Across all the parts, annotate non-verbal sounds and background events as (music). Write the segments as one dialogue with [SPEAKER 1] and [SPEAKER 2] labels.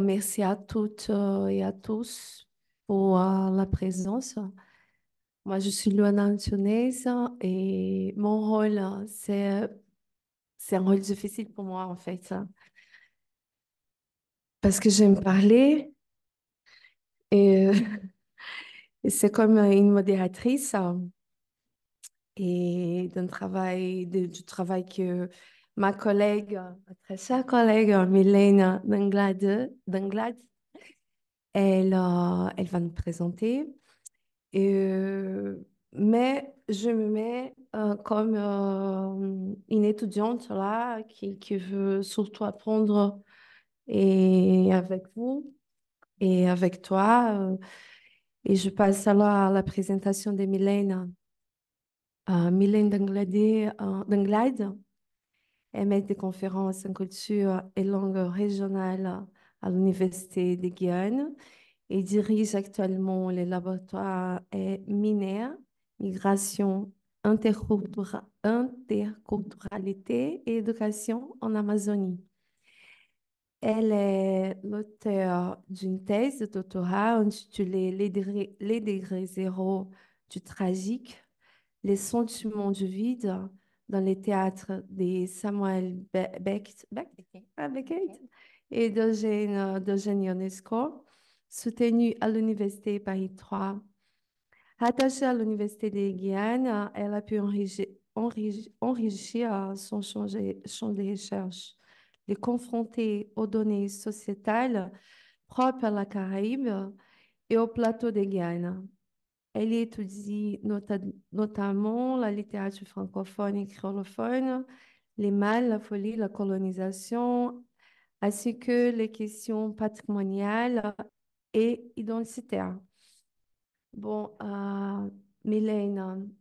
[SPEAKER 1] merci à toutes euh, et à tous pour euh, la présence. Moi, je suis Luana Antionese et mon rôle, c'est, c'est un rôle difficile pour moi, en fait. Parce que j'aime parler et, (laughs) c'est comme une modératrice et d'un travail, du travail que ma collègue, ma très chère collègue Milena Danglade, elle, elle va nous présenter. Et, euh, mais je me mets euh, comme euh, une étudiante là qui, veut surtout apprendre et avec vous et avec toi. et je passe alors à la présentation de Milena. Milena Danglade elle émettre des conférences en culture et langue régionale à l'Université de Guyane et dirige actuellement les laboratoires minaires, migration, interculturalité et éducation en Amazonie. Elle est l'auteur d'une thèse de doctorat intitulée Les degrés, les degrés zéro du tragique, les sentiments du vide dans les théâtres de Samuel ah, Beckett, et d'Eugène euh, Ionesco, soutenue à l'Université Paris 3. Attachée à l'Université de Guyane, elle a pu enrichir euh, son champ de recherche, les confronter aux données sociétales propres à la Caraïbe et au plateau de Guyane. Elle étudie notamment la littérature francophone et créolophone, les mâles, la folie, la colonisation, ainsi que les questions patrimoniales et identitaires. Bon, euh, Mylène,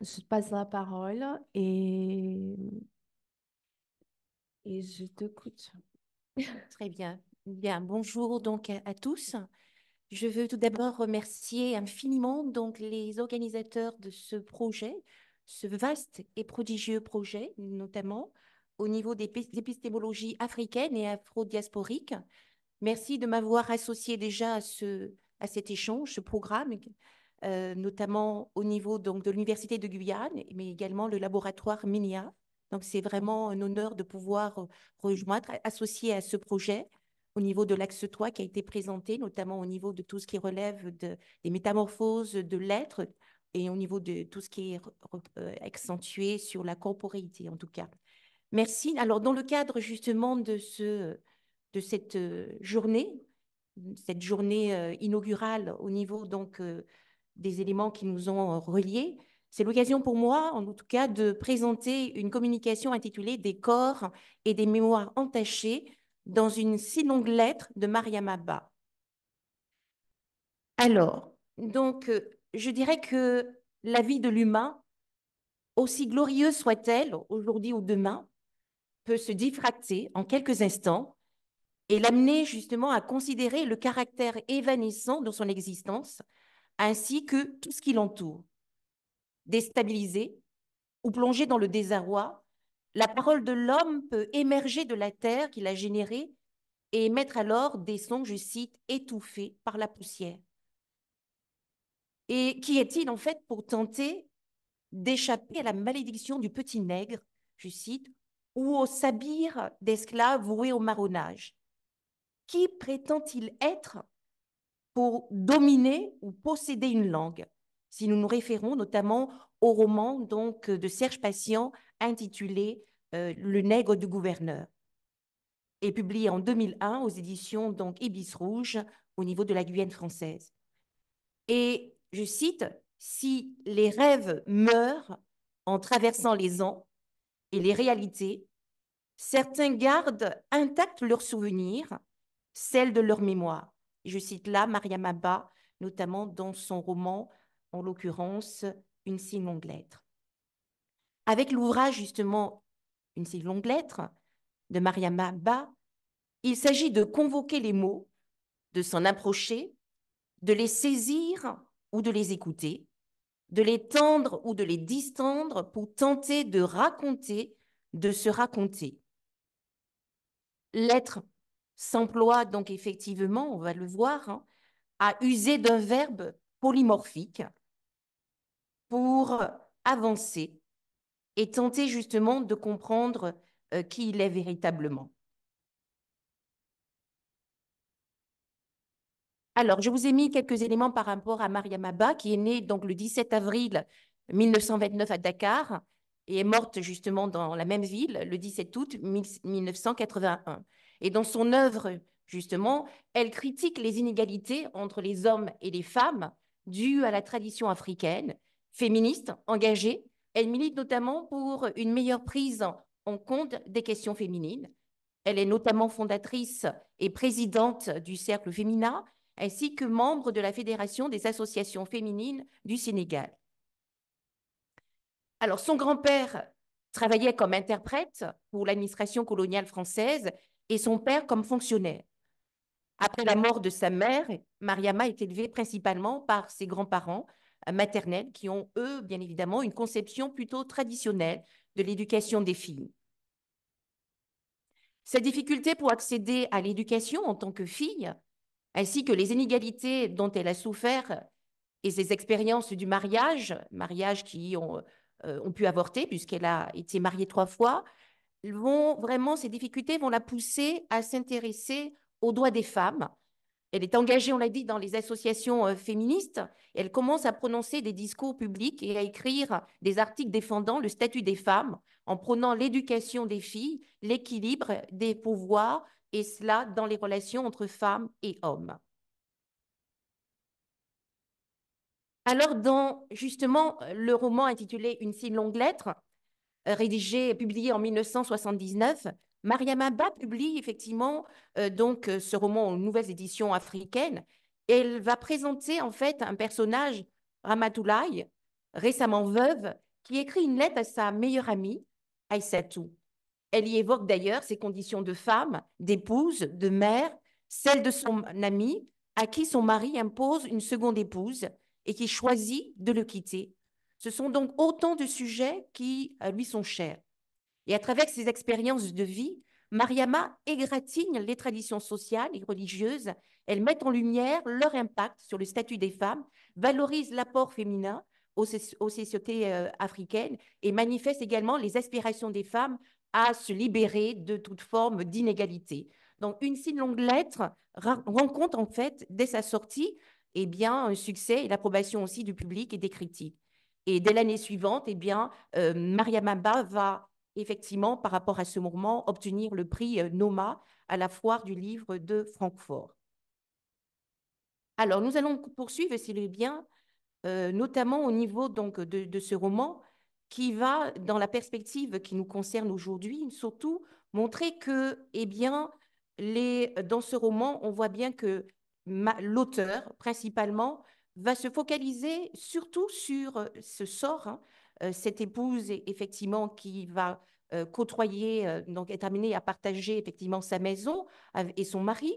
[SPEAKER 1] je passe la parole et,
[SPEAKER 2] et je t'écoute. Très bien. Bien, bonjour donc à tous. Je veux tout d'abord remercier infiniment donc les organisateurs de ce projet, ce vaste et prodigieux projet, notamment au niveau des épistémologies africaines et afro-diasporiques. Merci de m'avoir associé déjà à, ce, à cet échange, ce programme, euh, notamment au niveau donc, de l'Université de Guyane, mais également le laboratoire MINIA. Donc, c'est vraiment un honneur de pouvoir rejoindre, associé à ce projet au niveau de l'axe 3 qui a été présenté, notamment au niveau de tout ce qui relève de, des métamorphoses de l'être et au niveau de tout ce qui est euh, accentué sur la corporéité en tout cas. Merci. Alors dans le cadre justement de, ce, de cette euh, journée, cette journée euh, inaugurale au niveau donc des éléments qui nous ont reliés, c'est l'occasion pour moi, en tout cas, de présenter une communication intitulée Des corps et des mémoires entachées dans une si longue lettre de Mariam Abba. Alors, donc, euh, je dirais que la vie de l'humain, aussi glorieuse soit-elle, aujourd'hui ou demain, peut se diffracter en quelques instants et l'amener justement à considérer le caractère évanescent de son existence, ainsi que tout ce qui l'entoure. Déstabilisé ou plongé dans le désarroi, la parole de l'homme peut émerger de la terre qu'il a générée et mettre alors des sons, je cite, étouffés par la poussière. Et qui est-il en fait pour tenter d'échapper à la malédiction du petit nègre, je cite, ou au sabir d'esclaves voués au marronnage Qui prétend-il être pour dominer ou posséder une langue Si nous nous référons notamment au roman donc de Serge Patient intitulé euh, Le nègre du gouverneur, est publié en 2001 aux éditions donc Ibis Rouge au niveau de la Guyane française. Et je cite Si les rêves meurent en traversant les ans et les réalités, certains gardent intacts leurs souvenirs, celles de leur mémoire. Je cite là maria Abba, notamment dans son roman, en l'occurrence, Une si longue lettre. Avec l'ouvrage justement une si longue lettre de Mariama Ba, il s'agit de convoquer les mots, de s'en approcher, de les saisir ou de les écouter, de les tendre ou de les distendre pour tenter de raconter, de se raconter. L'être s'emploie donc effectivement, on va le voir, hein, à user d'un verbe polymorphique pour avancer et tenter justement de comprendre euh, qui il est véritablement. Alors, je vous ai mis quelques éléments par rapport à Mariam Abba, qui est née donc le 17 avril 1929 à Dakar et est morte justement dans la même ville le 17 août 1981. Et dans son œuvre, justement, elle critique les inégalités entre les hommes et les femmes dues à la tradition africaine, féministe, engagée, elle milite notamment pour une meilleure prise en compte des questions féminines. Elle est notamment fondatrice et présidente du Cercle Féminin, ainsi que membre de la Fédération des associations féminines du Sénégal. Alors, son grand-père travaillait comme interprète pour l'administration coloniale française et son père comme fonctionnaire. Après la mort de sa mère, Mariama est élevée principalement par ses grands-parents maternelle qui ont, eux, bien évidemment, une conception plutôt traditionnelle de l'éducation des filles. sa difficulté pour accéder à l'éducation en tant que fille, ainsi que les inégalités dont elle a souffert et ses expériences du mariage, mariage qui ont, euh, pu avorter puisqu'elle a été mariée trois fois, vont vraiment, ces difficultés vont la pousser à s'intéresser aux droits des femmes, elle est engagée, on l'a dit, dans les associations euh, féministes. elle commence à prononcer des discours publics et à écrire des articles défendant le statut des femmes en prônant l'éducation des filles, l'équilibre des pouvoirs, et cela dans les relations entre femmes et hommes. Alors, dans justement le roman intitulé Une si longue lettre, euh, rédigé et publié en 1979, Mariama publie effectivement euh, donc euh, ce roman aux nouvelles éditions africaines. Et elle va présenter en fait un personnage, Ramatoulaye, récemment veuve, qui écrit une lettre à sa meilleure amie, Aïssatou. Elle y évoque d'ailleurs ses conditions de femme, d'épouse, de mère, celle de son amie à qui son mari impose une seconde épouse et qui choisit de le quitter. Ce sont donc autant de sujets qui euh, lui sont chers. Et à travers ses expériences de vie, Mariama égratigne les traditions sociales et religieuses. Elle met en lumière leur impact sur le statut des femmes, valorise l'apport féminin aux, sociétés euh, africaines et manifeste également les aspirations des femmes à se libérer de toute forme d'inégalité. Donc, une si longue lettre rencontre en fait, dès sa sortie, eh bien, un succès et l'approbation aussi du public et des critiques. Et dès l'année suivante, eh bien, euh, va effectivement, par rapport à ce moment, obtenir le prix euh, Noma à la foire du livre de Francfort. Alors, nous allons poursuivre, s'il est bien, euh, notamment au niveau donc, de, ce roman qui va, dans la perspective qui nous concerne aujourd'hui, surtout montrer que, eh bien, les, dans ce roman, on voit bien que l'auteur, principalement, va se focaliser surtout sur euh, ce sort, hein, cette épouse, effectivement, qui va euh, côtoyer, euh, donc est amenée à partager effectivement sa maison et son mari.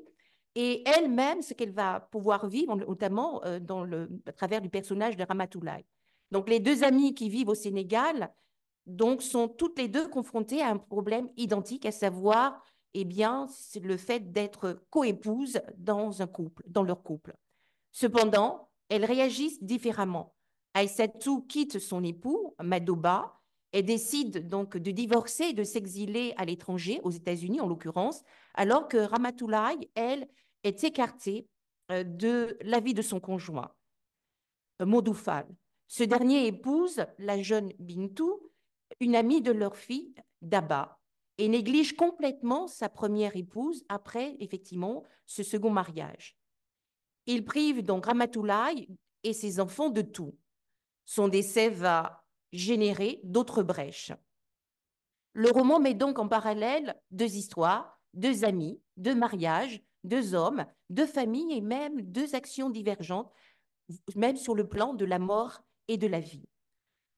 [SPEAKER 2] Et elle-même, ce qu'elle va pouvoir vivre, notamment euh, dans le, à travers du personnage de Ramatoulaye. Donc, les deux amies qui vivent au Sénégal, donc, sont toutes les deux confrontées à un problème identique, à savoir, eh bien, le fait d'être coépouse dans un couple, dans leur couple. Cependant, elles réagissent différemment. Aïssatou quitte son époux, Madoba, elle décide donc de divorcer et de s'exiler à l'étranger, aux États-Unis en l'occurrence, alors que Ramatoulaye, elle, est écartée euh, de la vie de son conjoint, euh, Modoufal. Ce dernier épouse la jeune Bintou, une amie de leur fille, Daba, et néglige complètement sa première épouse après, effectivement, ce second mariage. Il prive donc Ramatoulaye et ses enfants de tout. Son décès va générer d'autres brèches. Le roman met donc en parallèle deux histoires, deux amis, deux mariages, deux hommes, deux familles et même deux actions divergentes, même sur le plan de la mort et de la vie.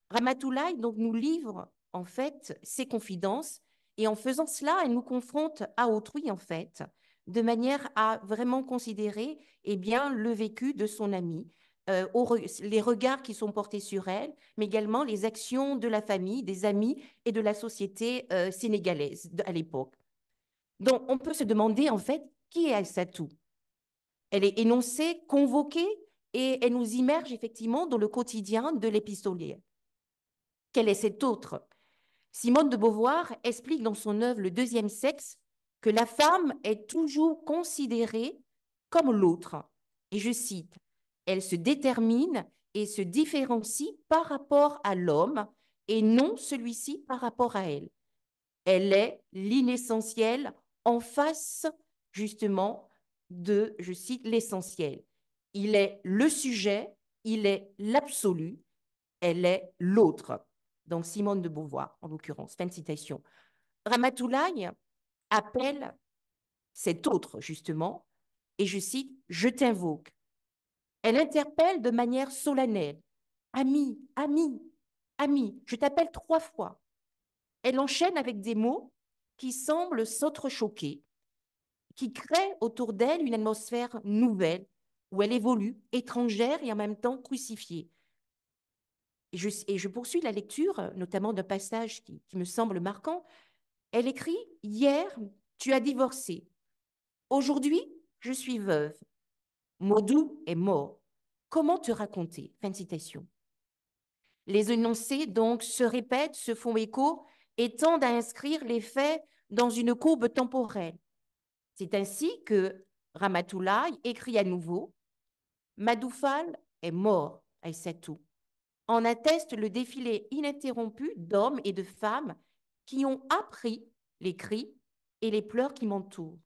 [SPEAKER 2] Ramatoulaye donc nous livre en fait ses confidences et en faisant cela, elle nous confronte à autrui en fait, de manière à vraiment considérer et eh bien le vécu de son ami, euh, les regards qui sont portés sur elle, mais également les actions de la famille, des amis et de la société euh, sénégalaise à l'époque. Donc, on peut se demander en fait qui est Al-Satou. Elle est énoncée, convoquée, et elle nous immerge effectivement dans le quotidien de l'épistolier. Quel est cet autre Simone de Beauvoir explique dans son œuvre Le deuxième sexe que la femme est toujours considérée comme l'autre. Et je cite elle se détermine et se différencie par rapport à l'homme et non celui-ci par rapport à elle. Elle est l'inessentiel en face justement de, je cite, l'essentiel. Il est le sujet, il est l'absolu, elle est l'autre. Donc Simone de Beauvoir, en l'occurrence. Fin de citation. Ramatoulaye appelle cet autre, justement, et je cite, je t'invoque, elle interpelle de manière solennelle. Ami, ami, ami, je t'appelle trois fois. Elle enchaîne avec des mots qui semblent s'entrechoquer, qui créent autour d'elle une atmosphère nouvelle où elle évolue, étrangère et en même temps crucifiée. Et je, poursuis la lecture, notamment d'un passage qui me semble marquant. Elle écrit Hier, tu as divorcé. Aujourd'hui, je suis veuve. Modou est mort. Comment te raconter Fin citation. Les énoncés, donc, se répètent, se font écho et tendent à inscrire les faits dans une courbe temporelle. C'est ainsi que Ramatoulaye écrit à nouveau Madoufal est mort à En atteste le défilé ininterrompu d'hommes et de femmes qui ont appris les cris et les pleurs qui m'entourent.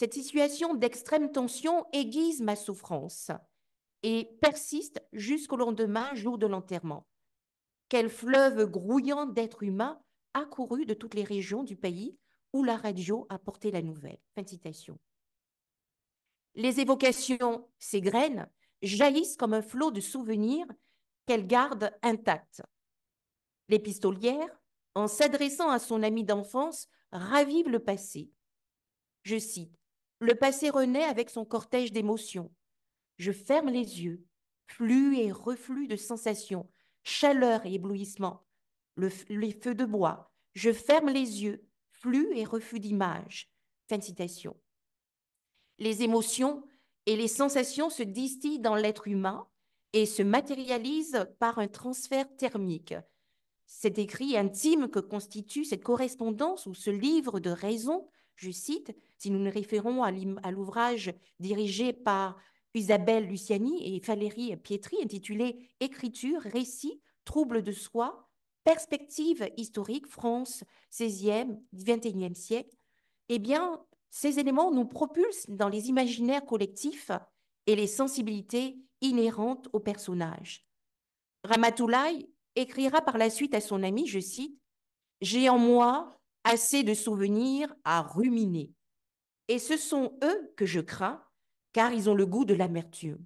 [SPEAKER 2] Cette situation d'extrême tension aiguise ma souffrance et persiste jusqu'au lendemain, jour de l'enterrement. Quel fleuve grouillant d'êtres humains couru de toutes les régions du pays où la radio a porté la nouvelle. Fin citation. Les évocations graines, jaillissent comme un flot de souvenirs qu'elle garde intactes. L'épistolière, en s'adressant à son ami d'enfance, ravive le passé. Je cite le passé renaît avec son cortège d'émotions. Je ferme les yeux, flux et reflux de sensations, chaleur et éblouissement, les feux de bois. Je ferme les yeux, flux et reflux d'images. Fin citation. Les émotions et les sensations se distillent dans l'être humain et se matérialisent par un transfert thermique. Cet écrit intime que constitue cette correspondance ou ce livre de raison je cite, si nous nous référons à l'ouvrage dirigé par Isabelle Luciani et Valérie Pietri, intitulé Écriture, récit, trouble de soi, perspective historique, France 16e, 21e siècle, eh bien, ces éléments nous propulsent dans les imaginaires collectifs et les sensibilités inhérentes aux personnages. Ramatoulaye écrira par la suite à son ami, je cite, J'ai en moi assez de souvenirs à ruminer. Et ce sont eux que je crains, car ils ont le goût de l'amertume.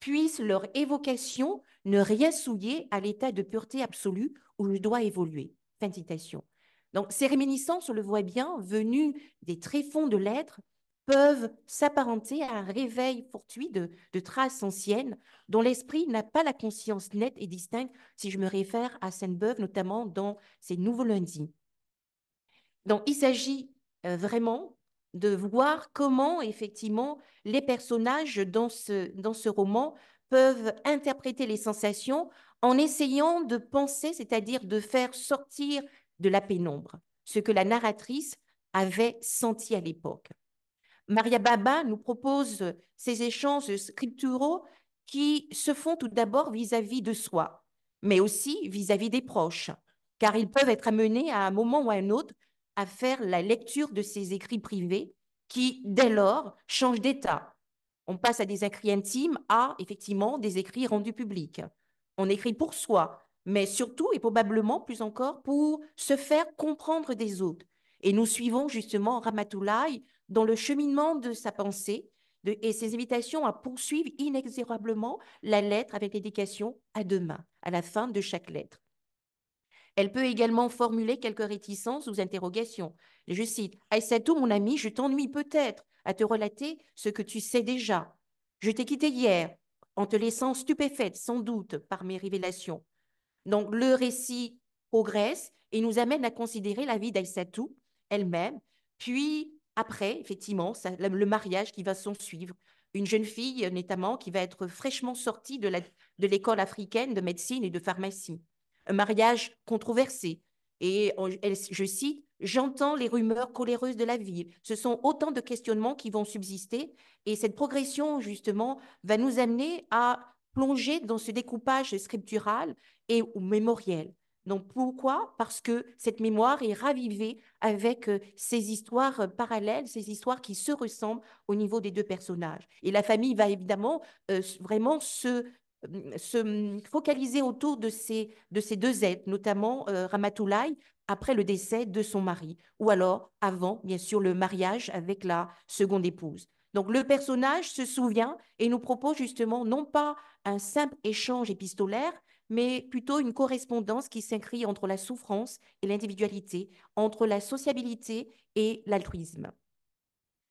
[SPEAKER 2] Puisse leur évocation ne rien souiller à l'état de pureté absolue où je dois évoluer. Fin de citation. Donc, ces réminiscences, on le voit bien, venues des tréfonds de l'être, peuvent s'apparenter à un réveil fortuit de, de traces anciennes dont l'esprit n'a pas la conscience nette et distincte, si je me réfère à Sainte-Beuve, notamment dans ses Nouveaux lundis. Donc, il s'agit euh, vraiment de voir comment, effectivement, les personnages dans ce, roman peuvent interpréter les sensations en essayant de penser, c'est-à-dire de faire sortir de la pénombre ce que la narratrice avait senti à l'époque. Maria Baba nous propose ces échanges scripturaux qui se font tout d'abord vis-à-vis de soi, mais aussi vis-à-vis -vis des proches, car ils peuvent être amenés à un moment ou à un autre à faire la lecture de ses écrits privés qui, dès lors, changent d'état. On passe à des écrits intimes à, effectivement, des écrits rendus publics. On écrit pour soi, mais surtout et probablement plus encore pour se faire comprendre des autres. Et nous suivons justement Ramatoulaye dans le cheminement de sa pensée et ses invitations à poursuivre inexorablement la lettre avec l'éducation à demain à la fin de chaque lettre. Elle peut également formuler quelques réticences ou interrogations. Je cite Aïssatou, mon ami, je t'ennuie peut-être à te relater ce que tu sais déjà. Je t'ai quitté hier en te laissant stupéfaite, sans doute, par mes révélations. Donc, le récit progresse et nous amène à considérer la vie d'Aïssatou elle-même, puis après, effectivement, le mariage qui va s'en suivre. Une jeune fille, notamment, qui va être fraîchement sortie de l'école africaine de médecine et de pharmacie un mariage controversé. Et je cite, J'entends les rumeurs coléreuses de la ville. Ce sont autant de questionnements qui vont subsister et cette progression, justement, va nous amener à plonger dans ce découpage scriptural et ou mémoriel. Donc pourquoi Parce que cette mémoire est ravivée avec euh, ces histoires euh, parallèles, ces histoires qui se ressemblent au niveau des deux personnages. Et la famille va évidemment euh, vraiment se se focaliser autour de ces, deux êtres, notamment euh, Ramatoulaye, après le décès de son mari, ou alors avant, bien sûr, le mariage avec la seconde épouse. Donc le personnage se souvient et nous propose justement non pas un simple échange épistolaire, mais plutôt une correspondance qui s'inscrit entre la souffrance et l'individualité, entre la sociabilité et l'altruisme.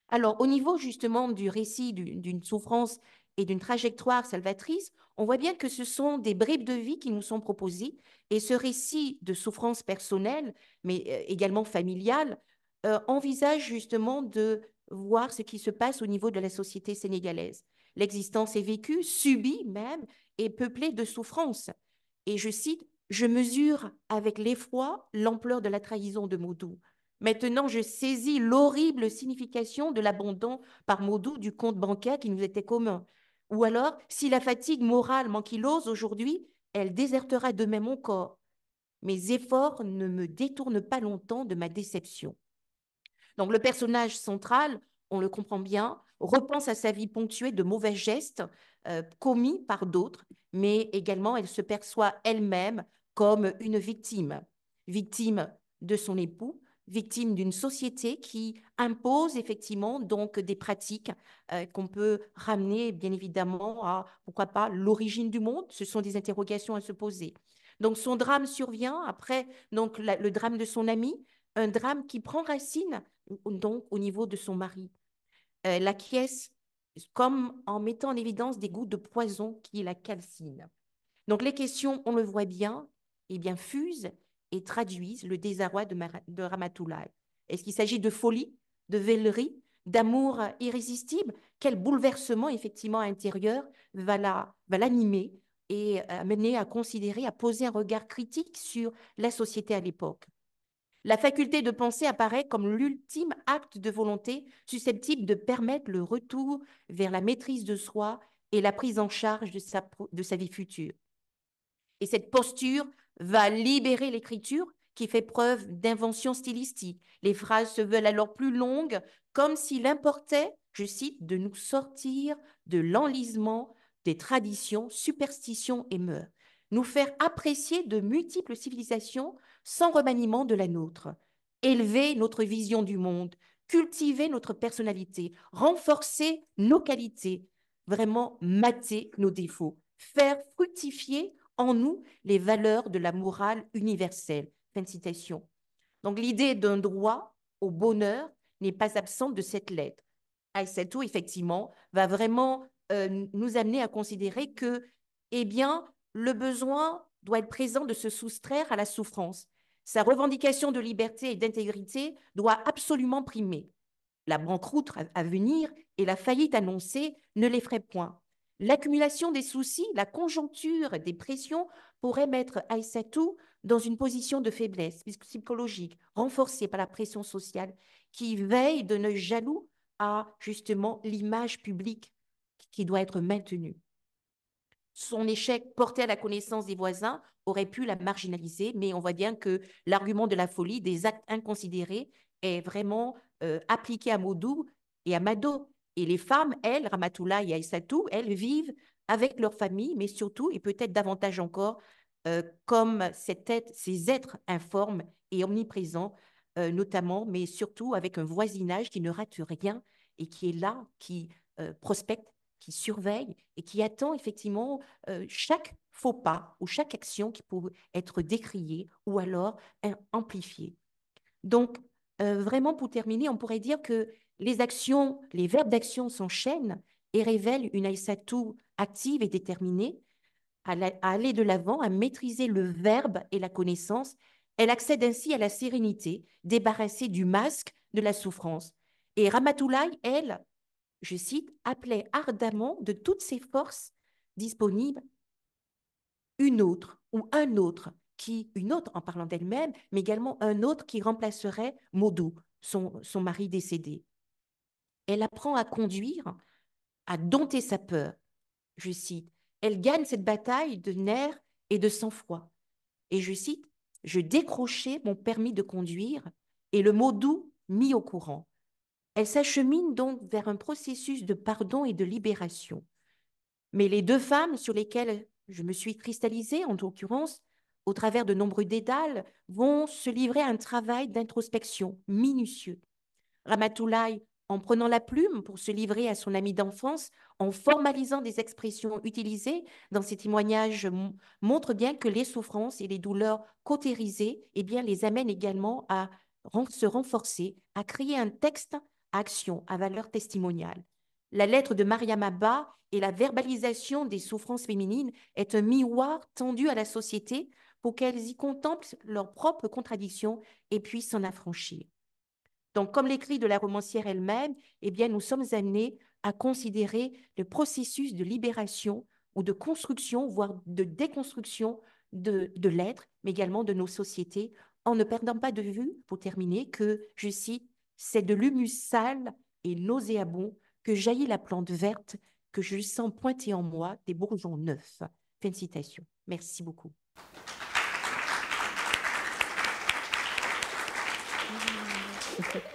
[SPEAKER 2] Alors au niveau justement du récit d'une souffrance et d'une trajectoire salvatrice, on voit bien que ce sont des bribes de vie qui nous sont proposées et ce récit de souffrance personnelle, mais euh, également familiale, euh, envisage justement de voir ce qui se passe au niveau de la société sénégalaise. L'existence est vécue, subie même, et peuplée de souffrances. Et je cite, Je mesure avec l'effroi l'ampleur de la trahison de Modou. Maintenant, je saisis l'horrible signification de l'abandon par Modou du compte bancaire qui nous était commun. Ou alors, si la fatigue morale m'ankylose aujourd'hui, elle désertera demain mon corps. Mes efforts ne me détournent pas longtemps de ma déception. Donc le personnage central, on le comprend bien, repense à sa vie ponctuée de mauvais gestes euh, commis par d'autres, mais également elle se perçoit elle-même comme une victime, victime de son époux, victime d'une société qui impose effectivement donc des pratiques euh, qu'on peut ramener bien évidemment à pourquoi pas l'origine du monde. Ce sont des interrogations à se poser. Donc son drame survient après donc le drame de son ami, un drame qui prend racine donc au niveau de son mari. Euh, la pièce comme en mettant en évidence des gouttes de poison qui la calcine. Donc les questions, on le voit bien, et eh bien fusent et traduisent le désarroi de, Ramatoulaye. Est-ce qu'il s'agit de folie, de vélerie, d'amour euh, irrésistible Quel bouleversement effectivement intérieur va l'animer et euh, amener à considérer, à poser un regard critique sur la société à l'époque. La faculté de penser apparaît comme l'ultime acte de volonté susceptible de permettre le retour vers la maîtrise de soi et la prise en charge de sa, de sa vie future. Et cette posture va libérer l'écriture qui fait preuve d'invention stylistique. Les phrases se veulent alors plus longues, comme s'il importait, je cite, de nous sortir de l'enlisement des traditions, superstitions et mœurs, nous faire apprécier de multiples civilisations sans remaniement de la nôtre, élever notre vision du monde, cultiver notre personnalité, renforcer nos qualités, vraiment mater nos défauts, faire fructifier en nous les valeurs de la morale universelle. Fin citation. Donc l'idée d'un droit au bonheur n'est pas absente de cette lettre. Aisato, effectivement, va vraiment euh, nous amener à considérer que, eh bien, le besoin doit être présent de se soustraire à la souffrance. Sa revendication de liberté et d'intégrité doit absolument primer. La banqueroute à venir et la faillite annoncée ne les l'effraient point. L'accumulation des soucis, la conjoncture des pressions pourrait mettre Aïssatou dans une position de faiblesse psychologique, renforcée par la pression sociale, qui veille d'un œil jaloux à justement l'image publique qui doit être maintenue. Son échec porté à la connaissance des voisins aurait pu la marginaliser, mais on voit bien que l'argument de la folie, des actes inconsidérés, est vraiment euh, appliqué à Modou et à Mado, et les femmes, elles, Ramatoula et Aïssatou, elles vivent avec leur famille, mais surtout, et peut-être davantage encore, euh, comme cette ces êtres informes et omniprésents, euh, notamment, mais surtout avec un voisinage qui ne rate rien et qui est là, qui euh, prospecte, qui surveille et qui attend effectivement chaque faux pas ou chaque action qui peut être décriée ou alors amplifiée. Donc, vraiment, pour terminer, on pourrait dire que les actions, les verbes d'action s'enchaînent et révèlent une aïsatou active et déterminée à, aller de l'avant, à maîtriser le verbe et la connaissance. Elle accède ainsi à la sérénité, débarrassée du masque de la souffrance. Et Ramatoulaye, elle, je cite, appelait ardemment de toutes ses forces disponibles une autre ou un autre qui, une autre en parlant d'elle-même, mais également un autre qui remplacerait Modou, son mari décédé. Elle apprend à conduire, à dompter sa peur. Je cite, elle gagne cette bataille de nerfs et de sang-froid. Et je cite, je décrochais mon permis de conduire et le mot doux mis au courant. Elle s'achemine donc vers un processus de pardon et de libération. Mais les deux femmes sur lesquelles je me suis cristallisée, en l'occurrence, au travers de nombreux dédales, vont se livrer à un travail d'introspection minutieux. Ramatoulaye en prenant la plume pour se livrer à son ami d'enfance, en formalisant des expressions utilisées dans ses témoignages, montre bien que les souffrances et les douleurs cautérisées eh bien, les amènent également à se renforcer, à créer un texte à action, à valeur testimoniale. La lettre de Mariam Abba et la verbalisation des souffrances féminines est un miroir tendu à la société pour qu'elles y contemplent leurs propres contradictions et puissent s'en affranchir. Donc, comme l'écrit de la romancière elle-même, eh bien, nous sommes amenés à considérer le processus de libération ou de construction, voire de déconstruction de, de l'être, mais également de nos sociétés, en ne perdant pas de vue, pour terminer, que, je cite, c'est de l'humus sale et nauséabond que jaillit la plante verte, que je sens pointer en moi des bourgeons neufs. Fin de citation. Merci beaucoup. Thank (laughs) you.